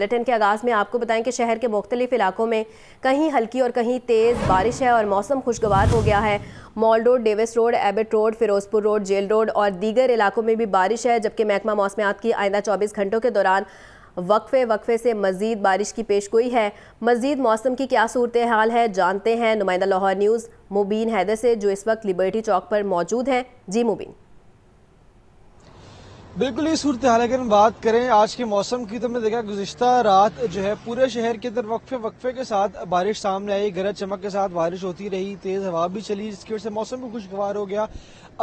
bulletin के आगाज़ में आपको बताएं कि शहर के मुख्तलिफ इलाकों में कहीं हल्की और कहीं तेज़ बारिश है और मौसम खुशगवार हो गया है Mall Road Davis Road Abbott Road Ferozepur Road Jail road और दीगर इलाकों में भी बारिश है जबकि महकमा मौसमियात की आइंदा चौबीस घंटों के दौरान वक्फे वक्फे से मज़ीद बारिश की पेश गोई है मज़ीद मौसम की क्या सूरत हाल है जानते हैं नुमाइंदा लाहौर न्यूज़ मुबीन हैदर से जो इस वक्त लिबर्टी चौक पर मौजूद हैं जी मुबीन बिल्कुल ये सूरत हाल अगर हम बात करें आज के मौसम की तो हमने देखा गुजशत रात जो है पूरे शहर के अंदर वक्फे वक्फे के साथ बारिश सामने आई गरज चमक के साथ बारिश होती रही तेज़ हवा भी चली जिसकी वजह से मौसम भी खुशगवार हो गया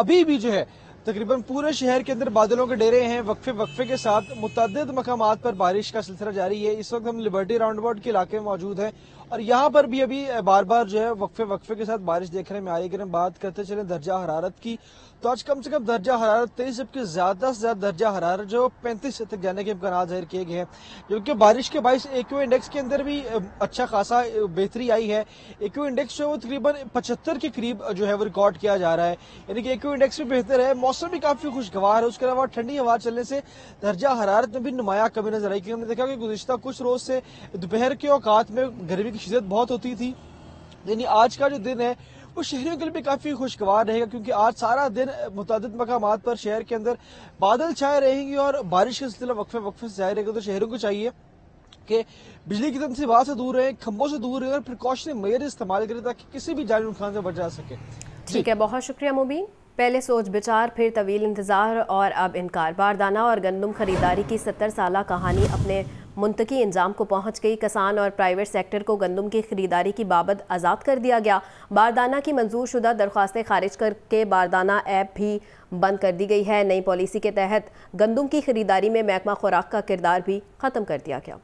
अभी भी जो है तकरीबन पूरे शहर के अंदर बादलों के डेरे हैं वक्फे वक्फे के साथ मुतद मकाम पर बारिश का सिलसिला जारी है इस वक्त हम लिबर्टी राउंड अबाउट के इलाके में मौजूद हैं और यहाँ पर भी अभी बार बार जो है वक्फे वक्फे के साथ बारिश देखने में आई अगर हम बात करते चले दर्जा हरारत की तो आज कम से कम दर्जा हरारत तेईस जबकि ज्यादा से ज्यादा दर्जा हरारत जो पैंतीस तक जाने के इम्कान जाहिर किए गए हैं क्योंकि बारिश के बाईस एक्यू इंडेक्स के अंदर भी अच्छा खासा बेहतरी आई है एक्यू इंडेक्स जो है वो तकरीबन पचहत्तर के करीब जो है वो रिकॉर्ड किया जा रहा है यानी कि एक्यू इंडेक्स भी बेहतर है मौसम भी काफ़ी खुशगवार है उसके अलावा ठंडी हवा चलने से दर्जा हरारत में भी नुमाया कमी नजर आई क्योंकि हमने देखा कि गुजशत कुछ रोज़ से दोपहर के औकात में गर्मी की शिदत बहुत होती थी यानी आज का जो दिन है वो शहरों के लिए भी काफ़ी खुशगवार रहेगा क्योंकि आज सारा दिन मुतद मकाम पर शहर के अंदर बादल छाए रहेंगे और बारिश का सिलसिला वक्फे वक्फे से जाहिर रहेगा तो शहरों को चाहिए कि बिजली की तरफ से दूर रहे खंभों से दूर रहे और प्रिकॉशनरी मेयर इस्तेमाल करें ताकि किसी भी जानी नुकसान से बच जा सके ठीक है बहुत शुक्रिया मुबीन पहले सोच विचार फिर तवील इंतज़ार और अब इनकार बारदाना और गंदम खरीदारी की सत्तर साल कहानी अपने मुंतकी इंजाम को पहुंच गई किसान और प्राइवेट सेक्टर को गंदम की खरीदारी की बाबत आज़ाद कर दिया गया बारदाना की मंजूर शुदा दरख्वास्तें खारिज करके बारदाना ऐप भी बंद कर दी गई है नई पॉलिसी के तहत गंदम की खरीदारी में महकमा खुराक का किरदार भी ख़त्म कर दिया गया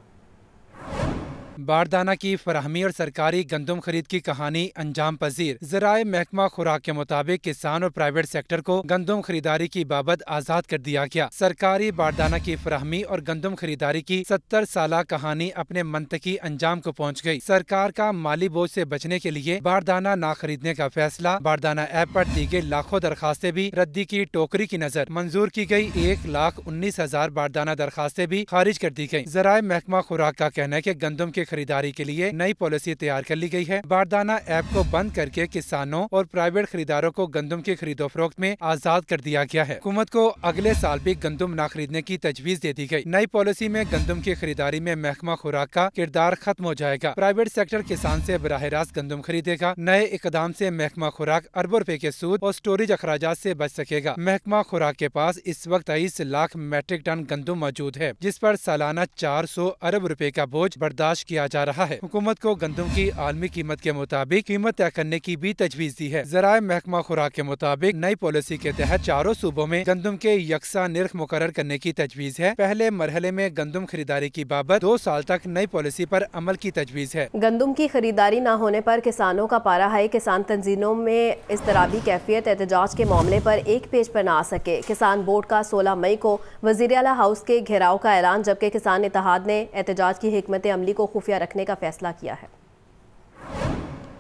बारदाना की फरहमी और सरकारी गंदम खरीद की कहानी अंजाम पजीर जराये महकमा खुराक के मुताबिक किसान और प्राइवेट सेक्टर को गंदम खरीदारी की बाबत आजाद कर दिया गया सरकारी बारदाना की फरहमी और गंदम खरीदारी की सत्तर साल कहानी अपने मंतकी अंजाम को पहुँच गयी सरकार का माली बोझ ऐसी बचने के लिए बारदाना न खरीदने का फैसला बारदाना ऐप आरोप दी गयी लाखों दरखास्तें भी रद्दी की टोकरी की नजर मंजूर की गयी एक लाख उन्नीस हजार बारदाना दरखास्तें भी खारिज कर दी गयी जराये महकमा खुराक का कहना है की गंदम के खरीदारी के लिए नई पॉलिसी तैयार कर ली गई है बारदाना ऐप को बंद करके किसानों और प्राइवेट खरीदारों को गंदम की खरीदो फरोख्त में आजाद कर दिया गया है हुकूमत को अगले साल भी गंदम न खरीदने की तजवीज़ दे दी गयी नई पॉलिसी में गंदम की खरीदारी में महकमा खुराक का किरदार खत्म हो जाएगा प्राइवेट सेक्टर किसान ऐसी बरह रास्त गंदम खरीदेगा नए इकदाम ऐसी महकमा खुराक अरबों रूपए के सूद और स्टोरेज अखराज ऐसी बच सकेगा महकमा खुराक के पास इस वक्त तेईस लाख मेट्रिक टन गंदम मौजूद है जिस पर सालाना चार सौ अरब रूपए का बोझ बर्दाश्त किया किया जा रहा है हुकूमत को गंदम की आलमी कीमत के मुताबिक कीमत तय करने की भी तजवीज़ दी है जराये महकमा खुराक के मुताबिक नई पॉलिसी के तहत चारों सूबों में गंदम के यकसा निर्ख मुकर करने की तजवीज़ है पहले मरहले में गंदम खरीदारी की बाबत दो साल तक नई पॉलिसी आरोप अमल की तजवीज़ है गंदम की खरीदारी न होने आरोप किसानों का पारा है किसान तंजीमों में इस तरह कैफियत एहतजाज के मामले आरोप एक पेज आरोप न आ सके किसान बोर्ड का सोलह मई को वजीर अला हाउस के घेराव का ऐलान जबकि किसान इतिहाद ने एहतजाज की हमत अमली को खुफिया खुफिया रखने का फैसला किया है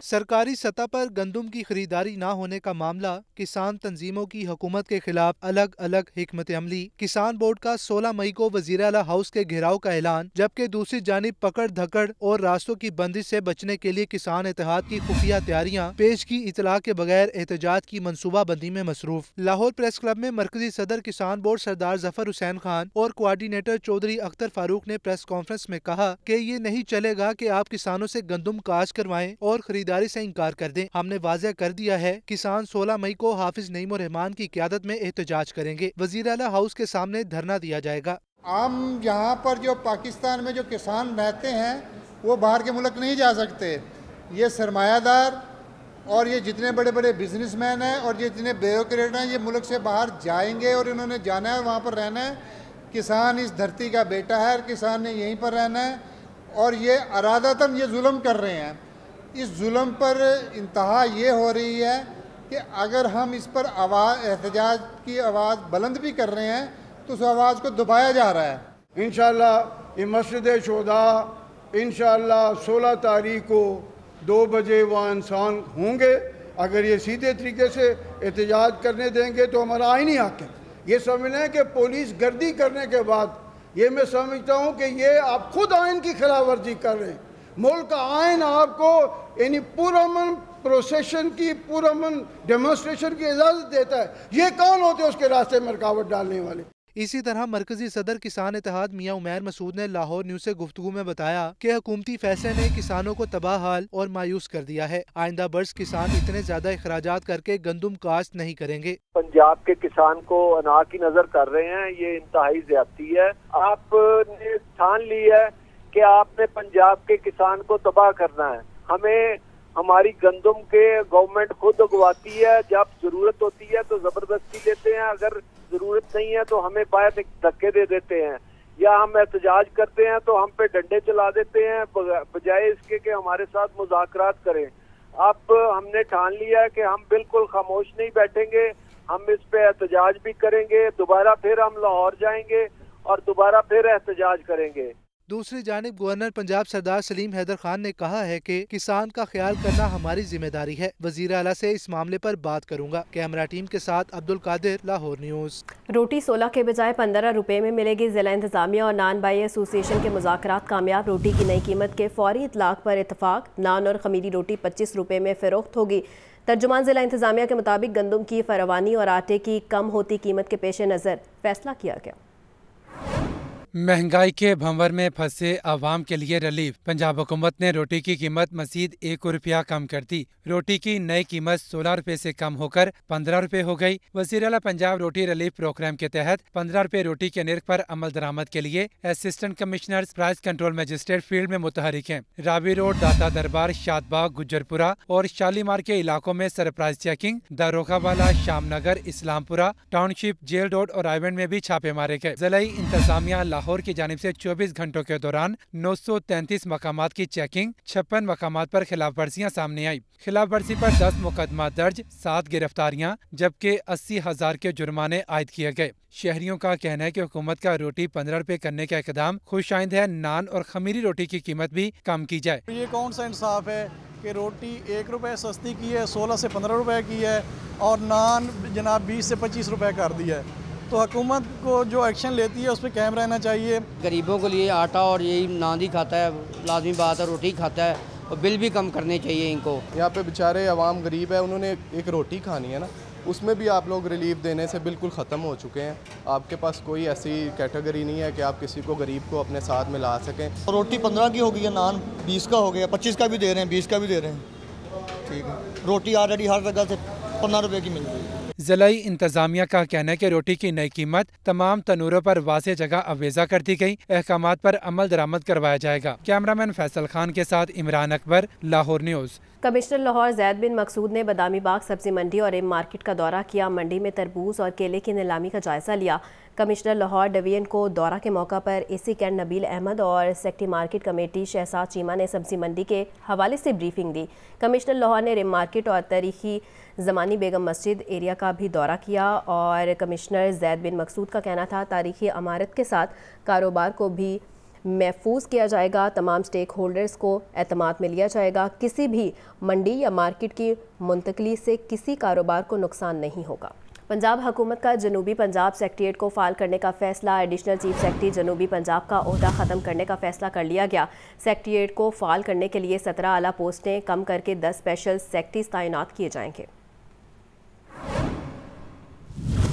सरकारी सतह पर गंदम की खरीदारी न होने का मामला किसान तंजीमों की हुकूमत के खिलाफ अलग अलग हमत अमली किसान बोर्ड का सोलह मई को वजीर अला हाउस के घेराव का ऐलान जबकि दूसरी जानब पकड़ धकड़ और रास्तों की बंदिश से बचने के लिए किसान इतिहाद की खुफिया तैयारियाँ पेश की इतला के बगैर एहतजाज की मनसूबाबंदी में मसरूफ लाहौर प्रेस क्लब में मरकजी सदर किसान बोर्ड सरदार जफर हुसैन खान और कोआर्डिनेटर चौधरी अख्तर फारूक ने प्रेस कॉन्फ्रेंस में कहा की ये नहीं चलेगा की आप किसानों ऐसी गंदम काज करवाए और खरीदारी बेजारी से इनकार कर दें हमने वाजह कर दिया है किसान सोलह मई को हाफिज नईम रहमान की क्यादत में एहतजाज करेंगे वजीर अला हाउस के सामने धरना दिया जाएगा आम यहाँ पर जो पाकिस्तान में जो किसान रहते हैं वो बाहर के मुल्क नहीं जा सकते ये सरमायादार और ये जितने बड़े बड़े बिजनेसमैन हैं और ये जितने ब्यूरोट हैं ये मुल्क से बाहर जाएंगे और इन्होंने जाना है वहाँ पर रहना है किसान इस धरती का बेटा है और किसान ने यहीं पर रहना है और ये अरादतन ये जुल्म कर रहे हैं इस जुल्म पर इंतहा ये हो रही है कि अगर हम इस पर आवाज़ एहतजाज की आवाज़ बुलंद भी कर रहे हैं तो उस आवाज़ को दबाया जा रहा है इन ये मस्जिद शोदा इन सोलह तारीख को दो बजे वह इंसान होंगे अगर ये सीधे तरीके से एहतजाज करने देंगे तो हमारा आइनी हक है ये समझ लें कि पुलिस गर्दी करने के बाद ये मैं समझता हूँ कि ये आप खुद आइन की खिलाफ वर्जी कर रहे हैं मुल्क आयन आपको यानी पुरमन प्रोसेशन की पुरमन डेमोस्ट्रेशन की इजाज़त देता है ये कौन होते हैं उसके रास्ते में रुकावट डालने वाले इसी तरह मरकजी सदर किसान इतिहाद मियाँ उमैर मसूद ने लाहौर न्यूज से गुफ्तु में बताया कि हुकूमती फैसले ने किसानों को तबाह हाल और मायूस कर दिया है आइंदा बर्स किसान इतने ज्यादा अखराज करके गंदम काश्त नहीं करेंगे पंजाब के किसान को अना की नजर कर रहे हैं ये इंतहाई ज्यादती है आपने ठान ली है कि आपने पंजाब के किसान को तबाह करना है हमें हमारी गंदम के गवर्नमेंट खुद उगवाती है जब जरूरत होती है तो जबरदस्ती देते हैं अगर जरूरत नहीं है तो हमें बाहर धक्के दे देते हैं या हम एहतजाज करते हैं तो हम पे डंडे चला देते हैं बजाय इसके कि हमारे साथ मुजाकर करें अब हमने ठान लिया कि हम बिल्कुल खामोश नहीं बैठेंगे हम इस पे एहतजाज भी करेंगे दोबारा फिर हम लाहौर जाएंगे और दोबारा फिर एहतजाज करेंगे दूसरी जानब गवर्नर पंजाब सरदार सलीम हैदर खान ने कहा है कि किसान का ख्याल करना हमारी जिम्मेदारी है वजीर अला से इस मामले पर बात करूंगा कैमरा टीम के साथ अब्दुल कादिर लाहौर न्यूज रोटी सोलह के बजाय पंद्रह रुपए में मिलेगी जिला इंतजामिया और नान बाई एसोसिएशन के मुजाकर कामयाब रोटी की नई कीमत के फौरी इतलाक पर इतफाक नान और खमीरी रोटी पच्चीस रुपए में फरोख्त होगी तर्जुमान जिला इंतजामिया के मुताबिक गंदम की फरवानी और आटे की कम होती कीमत के पेश नज़र फैसला किया गया महंगाई के भंवर में फंसे आवाम के लिए रिलीफ पंजाब हुकूमत ने रोटी की कीमत मजीद एक रुपया कम कर दी रोटी की नई कीमत सोलह रुपए ऐसी कम होकर पंद्रह रुपए हो गई वजीर अला पंजाब रोटी रिलीफ प्रोग्राम के तहत पंद्रह रूपए रोटी के निर्क आरोप अमल दरामद के लिए assistant commissioner price control magistrate field में मुतहरिक है रावी रोड दाता दरबार शादबाग गुजरपुरा और शालीमार के इलाकों में surprise checking Darogawala Shamnagar Islampura township jail road और आईवेंड में भी छापे मारे गए जिला इंतजामिया लाहौर की जानब से 24 घंटों के दौरान 933 मकाम की चेकिंग छप्पन मकाम पर खिलाफ वर्जियाँ सामने आई खिलाफ वर्जी पर 10 मुकदमा दर्ज सात गिरफ्तारियाँ जबकि अस्सी हजार के जुर्माने आयद किए गए शहरियों का कहना है की हुकूमत का रोटी पंद्रह रूपए करने का इकदाम खुशाइंद है नान और खमीरी रोटी की कीमत भी कम की जाए ये कौन सा इंसाफ है कि रोटी एक रुपए सस्ती की है सोलह से पंद्रह रुपए की है और नान जनाब बीस से पच्चीस रुपए कर दी है तो हुकूमत को जो एक्शन लेती है उस पर कैम रहना चाहिए गरीबों के लिए आटा और यही ही खाता है लाजमी बात है रोटी खाता है और बिल भी कम करने चाहिए इनको यहाँ पे बेचारे आवाम गरीब है उन्होंने एक रोटी खानी है ना उसमें भी आप लोग रिलीफ देने से बिल्कुल ख़त्म हो चुके हैं आपके पास कोई ऐसी कैटेगरी नहीं है कि आप किसी को गरीब को अपने साथ में ला सकें रोटी पंद्रह की हो गई है नान बीस का हो गया पच्चीस का भी दे रहे हैं बीस का भी दे रहे हैं ठीक है रोटी ऑलरेडी हर जगह से पंद्रह रुपये की मिल रही है ज़िलाई इंतजामिया का कहना है की रोटी की नई कीमत तमाम तनूरों पर वाज जगह अवेजा कर दी गई अहकाम आरोप अमल दरामद करवाया जाएगा कैमरा मैन फैसल खान के साथ इमरान अकबर लाहौर न्यूज़ कमिश्नर लाहौर जैद बिन मकसूद ने बदामी बाग सब्जी मंडी और एम मार्केट का दौरा किया मंडी में तरबूज और केले की नीलामी का जायजा लिया कमिश्नर लाहौर डवियन को दौरा के मौका पर एसी कैंड नबील अहमद और सेक्टी मार्केट कमेटी शहसाद चीमा ने सब्जी मंडी के हवाले से ब्रीफिंग दी कमिश्नर लाहौर ने रेम मार्केट और तारीखी जमानी बेगम मस्जिद एरिया का भी दौरा किया और कमिश्नर जैद बिन मकसूद का कहना था तारीखी अमारत के साथ कारोबार को भी महफूज किया जाएगा तमाम स्टेक होल्डर्स को अहतमाद में लिया जाएगा किसी भी मंडी या मार्केट की मुंतकली से किसी कारोबार को नुकसान नहीं होगा पंजाब हुकूमत का जनूबी पंजाब सेक्ट्रेट को फाल करने का फैसला एडिशनल चीफ सेक्रेटरी जनूबी पंजाब का अहदा ख़त्म करने का फैसला कर लिया गया सेक्ट्रेट को फाल करने के लिए सत्रह आला पोस्टें कम करके दस स्पेशल सेक्रटरीज तैनात किए जाएंगे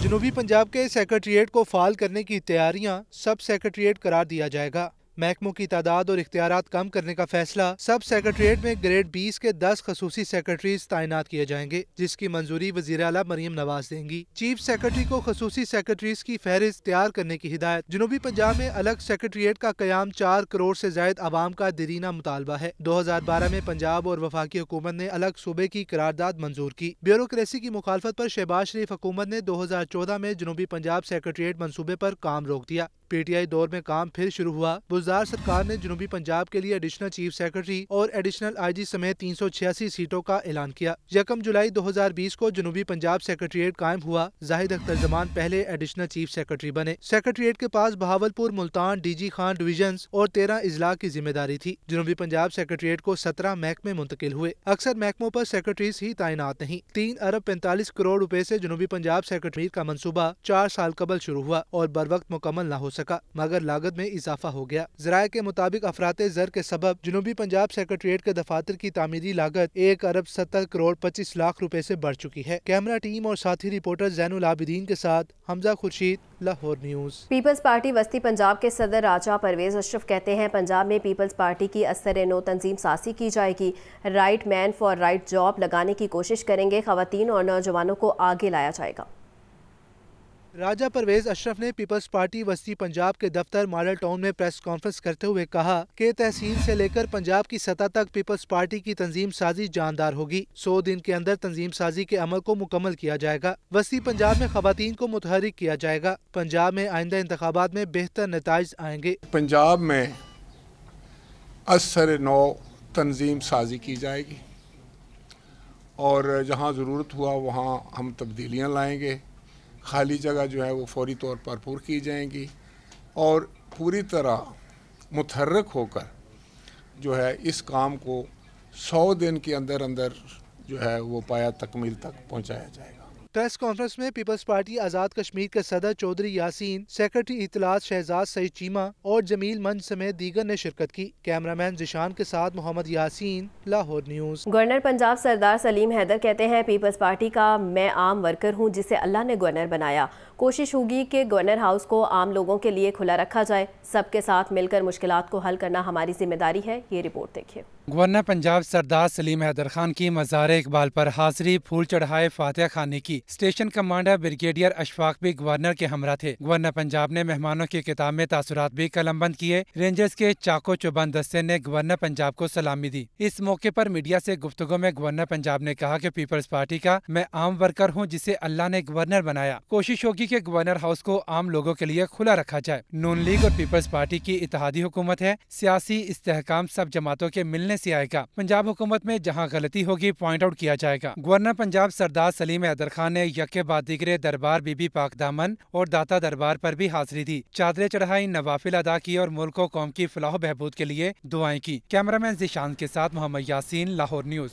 जनूबी पंजाब के सेक्रेटरीट को फाल करने की तैयारियां सब सेक्रेटरीट करार दिया जाएगा महकमों की तादाद और इख्तियार कम करने का फैसला सब सेक्रेटरीट में ग्रेड बीस के दस खसूसी सेक्रेटरीज तैनात किए जाएंगे जिसकी मंजूरी वजी अला मरीम नवाज देंगी चीफ सेक्रेटरी को खसूसी सेक्रेटरीज की फहरिस्त तैयार करने की हिदायत जनूबी पंजाब में अलग सेक्रेटरीट का क्याम चार करोड़ ऐसी जायद आवाम का दरीना मुतालबा है दो हजार बारह में पंजाब और वफाकी हुकूमत ने अलग सूबे की करारदाद मंजूर की ब्यूरोसी की मुखालफत आरोप शहबाज शरीफ हुकूमत ने दो हजार चौदह में जनूबी पंजाब सेक्रेटरीट मनसूबे आरोप काम रोक दिया पीटीआई दौर में काम फिर शुरू हुआ बुजार सरकार ने जनूबी पंजाब के लिए एडिशनल चीफ सेक्रेटरी और एडिशनल आईजी समेत तीन सौ छियासी सीटों का ऐलान किया यकम जुलाई 2020 को जनूबी पंजाब सेक्रेटरीट कायम हुआ जाहिद अख्तर जमान पहले एडिशनल चीफ सेक्रेटरी बने सेक्रेटरीट के पास बहावलपुर मुल्तान डीजी खान डिविजन और तेरह इजला की जिम्मेदारी थी जनूबी पंजाब सेक्रेटरीट को सत्रह महकमे मुंतकिल हुए अक्सर महकमों आरोप सेक्रेटरीज ही तैनात नहीं तीन अरब पैंतालीस करोड़ रूपए ऐसी जनूबी पंजाब सेक्रेटरी का मनसूबा चार साल कबल शुरू हुआ और बर वक्त मुकम्मल न हो सका मगर लागत में इजाफा हो गया जराये के मुताबिक अफरात जर के सबब जनूबी पंजाब सेक्रेटरीट के दफातर की तमीरी लागत एक अरब सत्तर करोड़ पच्चीस लाख रूपए ऐसी बढ़ चुकी है कैमरा टीम और साथी रिपोर्टर जैनुल आबिदीन के साथ हमजा खुर्शीद लाहौर न्यूज पीपल्स पार्टी वस्ती पंजाब के सदर राजा परवेज अशरफ कहते हैं पंजाब में पीपल्स पार्टी की असर नो तंजीम सासी की जाएगी right man for right job लगाने की कोशिश करेंगे खातन और नौजवानों को आगे लाया जाएगा राजा परवेज अशरफ ने पीपल्स पार्टी वस्ती पंजाब के दफ्तर मॉडल टाउन में प्रेस कॉन्फ्रेंस करते हुए कहा कि तहसील से लेकर पंजाब की सतह तक पीपल्स पार्टी की तंजीम साजी जानदार होगी सौ दिन के अंदर तंजीम साजी के अमल को मुकम्मल किया जाएगा वस्ती पंजाब में खातन को मुतहरिक किया जाएगा पंजाब में आइंदा इंतबात में बेहतर नतज आएंगे पंजाब में असर नौ तंजीम साजी की जाएगी और जहाँ ज़रूरत हुआ वहाँ हम तब्दीलियाँ लाएंगे खाली जगह जो है वो फौरी तौर पर पुर की जाएंगी और पूरी तरह मुतहरक होकर जो है इस काम को सौ दिन के अंदर अंदर जो है वो पाया तकमील तक पहुंचाया जाएगा प्रेस कॉन्फ्रेंस में पीपल्स पार्टी आज़ाद कश्मीर के सदर चौधरी यासीन सेक्रेटरी इतलात शहजाद सईद चीमा और जमील मंच समेत दीगर ने शिरकत की कैमरामैन जिशान के साथ मोहम्मद यासीन लाहौर न्यूज गवर्नर पंजाब सरदार सलीम हैदर कहते हैं पीपल्स पार्टी का मैं आम वर्कर हूँ जिसे अल्लाह ने गवर्नर बनाया कोशिश होगी कि गवर्नर हाउस को आम लोगों के लिए खुला रखा जाए सबके साथ मिलकर मुश्किल को हल करना हमारी जिम्मेदारी है ये रिपोर्ट देखिए गवर्नर पंजाब सरदार सलीम हैदर खान की मजार इकबाल पर हाजिरी फूल चढ़ाए फातह खानी की स्टेशन कमांडर ब्रिगेडियर अशफाक भी गवर्नर के हमरा थे गवर्नर पंजाब ने मेहमानों की किताब में तासुरात भी कलमबंद किए रेंजर्स के चाको चुबान दस्ते ने गवर्नर पंजाब को सलामी दी इस मौके पर मीडिया से गुफ्तगु में गवर्नर पंजाब ने कहा की पीपल्स पार्टी का मैं आम वर्कर हूँ जिसे अल्लाह ने गवर्नर बनाया कोशिश होगी की गवर्नर हाउस को आम लोगों के लिए खुला रखा जाए नून लीग और पीपल्स पार्टी की इतिहादी हुकूमत है सियासी इस्तेकाम सब जमातों के मिलने सामने ऐसी आएगा पंजाब हुकूमत में जहाँ गलती होगी पॉइंट आउट किया जाएगा गवर्नर पंजाब सरदार सलीम हैदर खान ने यके बाद दिगरे दरबार बीबी पाक दामन और दाता दरबार पर भी हाजिरी दी चादरें चढ़ाई नवाफिल अदा की और मुल्क कौम की फलाह बहबूद के लिए दुआएं की कैमरामैन जिशान के साथ मोहम्मद यासीन लाहौर न्यूज